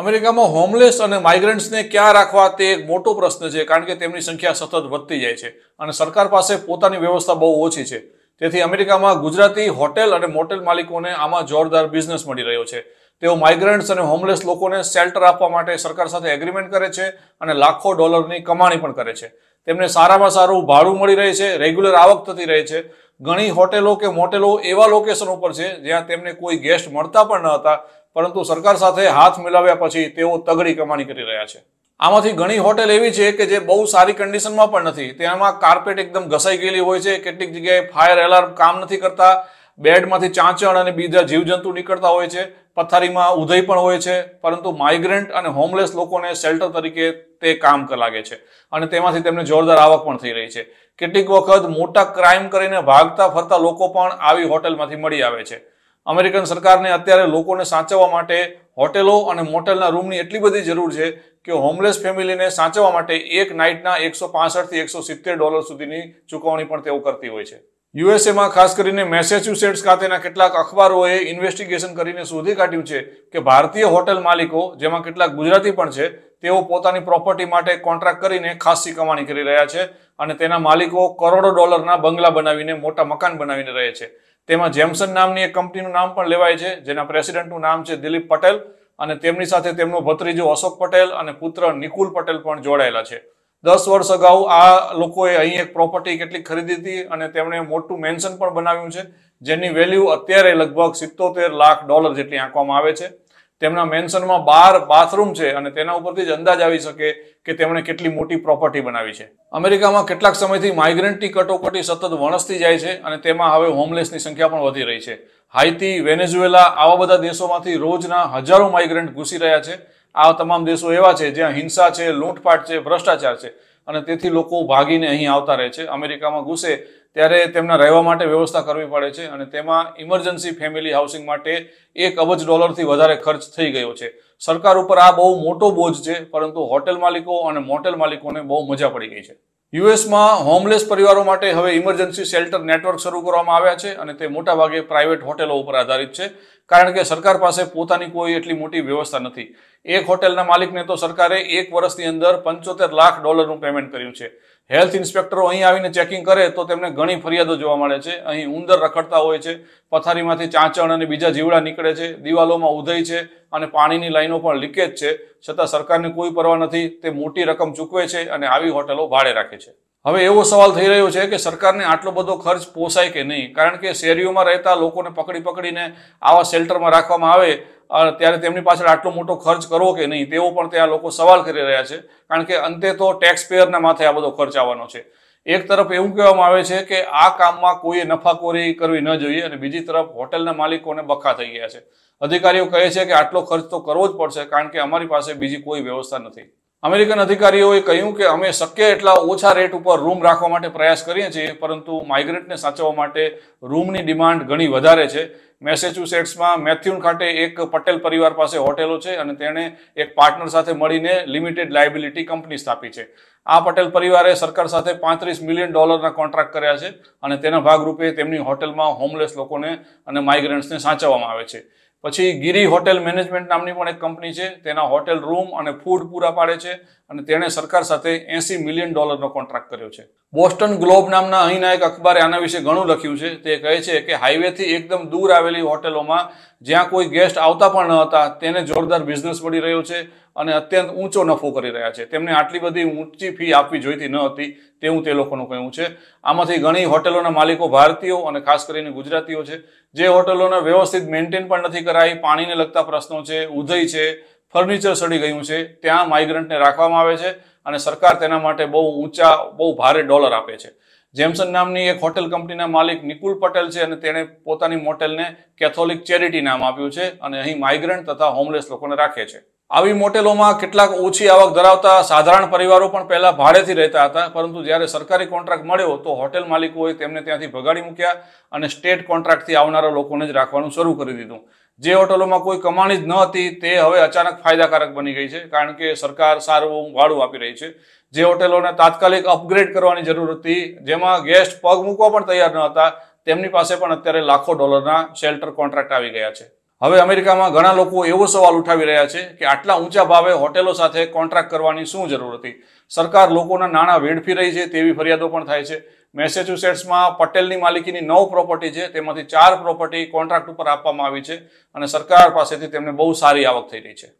અમેરિકામાં હોમલેસ અને માઇગ્રન્ટ્સને ક્યાં રાખવા તે એક મોટો પ્રશ્ન છે કારણ કે તેમની સંખ્યા સતત વધતી જાય છે અને સરકાર પાસે પોતાની વ્યવસ્થા બહુ ઓછી છે તેથી અમેરિકામાં ગુજરાતી હોટેલ અને મોટેલ માલિકોને આમાં જોરદાર બિઝનેસ મળી રહ્યો છે તેઓ માઇગ્રન્ટ્સ અને હોમલેસ લોકોને શેલ્ટર આપવા માટે સરકાર સાથે એગ્રીમેન્ટ કરે છે અને લાખો ડોલરની કમાણી પણ કરે છે તેમને સારામાં સારું ભાડું મળી રહે છે રેગ્યુલર આવક થતી રહે છે ઘણી હોટેલો કે મોટેલો એવા લોકેશન ઉપર છે જ્યાં તેમને કોઈ ગેસ્ટ મળતા પણ ન હતા પરંતુ સરકાર સાથે હાથ મિલાવ્યા પછી તેઓ તગડી કમાણી કરી રહ્યા છે આમાંથી ઘણી હોટેલ એવી છે કે જે બહુ સારી કન્ડિશનમાં પણ નથી તેમાં કાર્પેટ એકદમ ઘસાઈ ગયેલી હોય છે કેટલીક જગ્યાએ ફાયર એલાર્મ કામ નથી કરતા બેડમાંથી ચાંચણ અને બીજા જીવજંતુ નીકળતા હોય છે પથારીમાં ઉદય પણ હોય છે પરંતુ માઇગ્રન્ટ અને હોમલેસ લોકોને શેલ્ટર તરીકે તે કામ લાગે છે અને તેમાંથી તેમને જોરદાર આવક પણ થઈ રહી છે કેટલીક વખત મોટા ક્રાઇમ કરીને ભાગતા ફરતા લોકો પણ આવી હોટેલમાંથી મળી આવે છે અમેરિકન સરકારને અત્યારે લોકોને સાચવવા માટે હોટેલો અને મોટેલના રૂમની એટલી બધી જરૂર છે કે હોમલેસ ફેમિલીને સાચવવા માટે એક નાઇટના એકસો પાસઠથી એકસો સિત્તેર ડોલર સુધીની ચૂકવણી પણ તેઓ કરતી હોય છે યુએસએમાં ખાસ કરીને મેસેચ્યુસેટ્સ ખાતેના કેટલાક અખબારોએ ઇન્વેસ્ટિગેશન કરીને શોધી કાઢ્યું છે કે ભારતીય હોટેલ માલિકો જેમાં કેટલાક ગુજરાતી પણ છે તેઓ પોતાની પ્રોપર્ટી માટે કોન્ટ્રાક્ટ કરીને ખાસી કમાણી કરી રહ્યા છે અને તેના માલિકો કરોડો ડોલરના બંગલા બનાવીને મોટા મકાન બનાવીને રહે છે તેમાં જેમસન નામની એક કંપનીનું નામ પણ લેવાય છે જેના પ્રેસિડેન્ટનું નામ છે દિલીપ પટેલ અને તેમની સાથે તેમનો ભત્રીજો અશોક પટેલ અને પુત્ર નિકુલ પટેલ પણ જોડાયેલા છે દસ વર્ષ અગાઉ આ લોકોએ અહીં એક પ્રોપર્ટી કેટલીક ખરીદી હતી અને તેમણે મોટું મેન્શન પણ બનાવ્યું છે જેની વેલ્યુ અત્યારે લગભગ સિત્તોતેર લાખ ડોલર જેટલી આંકવામાં આવે છે તેમના મેન્શનમાં બાર બાથરૂમ છે અને તેના ઉપરથી જ અંદાજ આવી શકે કે તેમણે કેટલી મોટી પ્રોપર્ટી બનાવી છે અમેરિકામાં કેટલાક સમયથી માઇગ્રન્ટની કટોકટી સતત વણસતી જાય છે અને તેમાં હવે હોમલેસની સંખ્યા પણ વધી રહી છે હાઇતી વેનેઝુએલા આવા બધા દેશોમાંથી રોજના હજારો માઇગ્રન્ટ ઘૂસી રહ્યા છે આ તમામ દેશો એવા છે જ્યાં હિંસા છે લૂંટફાટ છે ભ્રષ્ટાચાર છે અને તેથી લોકો ભાગીને અહીં આવતા રહે છે અમેરિકામાં ઘૂસે ત્યારે તેમના રહેવા માટે વ્યવસ્થા કરવી પડે છે અને તેમાં ઇમરજન્સી ફેમિલી હાઉસિંગ માટે એક અબજ ડોલરથી વધારે ખર્ચ થઈ ગયો છે સરકાર ઉપર આ બહુ મોટો બોજ છે પરંતુ હોટેલ માલિકો અને મોટેલ માલિકોને બહુ મજા પડી ગઈ છે યુએસમાં હોમલેસ પરિવારો માટે હવે ઇમરજન્સી શેલ્ટર નેટવર્ક શરૂ કરવામાં આવ્યા છે અને તે મોટાભાગે પ્રાઇવેટ હોટેલો ઉપર આધારિત છે કારણ કે સરકાર પાસે પોતાની કોઈ એટલી મોટી વ્યવસ્થા નથી એક હોટેલના માલિકને તો સરકારે એક વર્ષની અંદર પંચોતેર લાખ ડોલરનું પેમેન્ટ કર્યું છે હેલ્થ ઇન્સ્પેક્ટરો અહીં આવીને ચેકિંગ કરે તો તેમને ઘણી ફરિયાદો જોવા મળે છે અહીં ઉંદર રખડતા હોય છે પથારીમાંથી ચાંચણ અને બીજા જીવડા નીકળે છે દિવાલોમાં ઉધઈ છે અને પાણીની લાઈનો પણ લીકેજ છે છતાં સરકારને કોઈ પરવા નથી તે મોટી રકમ ચૂકવે છે અને આવી હોટલો ભાડે રાખે છે હવે એવો સવાલ થઈ રહ્યો છે કે સરકારને આટલો બધો ખર્ચ પોસાય કે નહીં કારણ કે શેરીઓમાં રહેતા લોકોને પકડી પકડીને આવા શેલ્ટરમાં રાખવામાં આવે ત્યારે તેમની પાછળ આટલો મોટો ખર્ચ કરવો કે નહીં તેવો પણ ત્યાં લોકો સવાલ કરી રહ્યા છે કારણ કે અંતે તો ટેક્સ માથે આ બધો ખર્ચ આવવાનો છે એક તરફ એવું કહેવામાં આવે છે કે આ કામમાં કોઈએ નફાખોરી કરવી ન જોઈએ અને બીજી તરફ હોટલના માલિકોને બખા થઈ ગયા છે અધિકારીઓ કહે છે કે આટલો ખર્ચ તો કરવો જ પડશે કારણ કે અમારી પાસે બીજી કોઈ વ્યવસ્થા નથી અમેરિકન અધિકારીઓએ કહ્યું કે અમે શક્ય એટલા ઓછા રેટ ઉપર રૂમ રાખવા માટે પ્રયાસ કરીએ છીએ પરંતુ માઇગ્રન્ટને સાચવવા માટે રૂમની ડિમાન્ડ ઘણી વધારે છે મેસેચ્યુસેટ્સમાં મેથ્યુન ખાતે એક પટેલ પરિવાર પાસે હોટેલો છે અને તેણે એક પાર્ટનર સાથે મળીને લિમિટેડ લાયબિલિટી કંપની સ્થાપી છે આ પટેલ પરિવારે સરકાર સાથે પાંત્રીસ મિલિયન ડોલરના કોન્ટ્રાક્ટ કર્યા છે અને તેના ભાગરૂપે તેમની હોટેલમાં હોમલેસ લોકોને અને માઇગ્રન્ટ્સને સાચવવામાં આવે છે પછી ગિરી હોટેલ મેનેજમેન્ટ નામની પણ એક કંપની છે તેના હોટેલ રૂમ અને ફૂડ પૂરા પાડે છે અને તેણે સરકાર સાથે એસી મિલિયન ડોલરનો કોન્ટ્રાક્ટ કર્યો છે બોસ્ટન ગ્લોબ નામના અહીંના એક અખબારે આના વિશે ઘણું લખ્યું છે તે કહે છે કે હાઈવેથી એકદમ દૂર આવેલી હોટેલોમાં જ્યાં કોઈ ગેસ્ટ આવતા પણ ન હતા તેને જોરદાર બિઝનેસ મળી રહ્યો છે અને અત્યંત ઊંચો નફો કરી રહ્યા છે તેમને આટલી બધી ઊંચી ફી આપવી જોઈતી ન હતી તેવું તે લોકોનું કહેવું છે આમાંથી ઘણી હોટેલોના માલિકો ભારતીયો અને ખાસ કરીને ગુજરાતીઓ છે જે હોટેલોને વ્યવસ્થિત મેન્ટેન પણ નથી કરાવી પાણીને લગતા પ્રશ્નો છે ઉધઈ છે ફર્નિચર સડી ગયું છે ત્યાં માઇગ્રન્ટને રાખવામાં આવે છે અને સરકાર તેના માટે બહુ ઊંચા બહુ ભારે ડોલર આપે છે જેમ્સન નામની એક હોટેલ કંપનીના માલિક નિકુલ પટેલ છે અને તેણે પોતાની મોટેલને કેથોલિક ચેરિટી નામ આપ્યું છે અને અહીં માઇગ્રન્ટ તથા હોમલેસ લોકોને રાખે છે આવી મોટેલોમાં કેટલાક ઓછી આવક ધરાવતા સાધારણ પરિવારો પણ પહેલાં ભાડેથી રહેતા હતા પરંતુ જ્યારે સરકારી કોન્ટ્રાક્ટ મળ્યો તો હોટેલ માલિકોએ તેમને ત્યાંથી ભગાડી મૂક્યા અને સ્ટેટ કોન્ટ્રાક્ટથી આવનારા લોકોને જ રાખવાનું શરૂ કરી દીધું જે હોટલોમાં કોઈ કમાણી જ ન હતી તે હવે અચાનક ફાયદાકારક બની ગઈ છે કારણ કે સરકાર સારું ભાડું આપી રહી છે જે હોટેલોને તાત્કાલિક અપગ્રેડ કરવાની જરૂર હતી જેમાં ગેસ્ટ પગ મૂકવા પણ તૈયાર ન હતા તેમની પાસે પણ અત્યારે લાખો ડોલરના શેલ્ટર કોન્ટ્રાક્ટ આવી ગયા છે હવે અમેરિકામાં ઘણા લોકો એવો સવાલ ઉઠાવી રહ્યા છે કે આટલા ઊંચા ભાવે હોટેલો સાથે કોન્ટ્રાક્ટ કરવાની શું જરૂર હતી સરકાર લોકોના નાણાં વેડફી રહી છે તેવી ફરિયાદો પણ થાય છે મેસેચ્યુસેટ્સમાં પટેલની માલિકીની નવ પ્રોપર્ટી છે તેમાંથી ચાર પ્રોપર્ટી કોન્ટ્રાક્ટ ઉપર આપવામાં આવી છે અને સરકાર પાસેથી તેમને બહુ સારી આવક થઈ રહી છે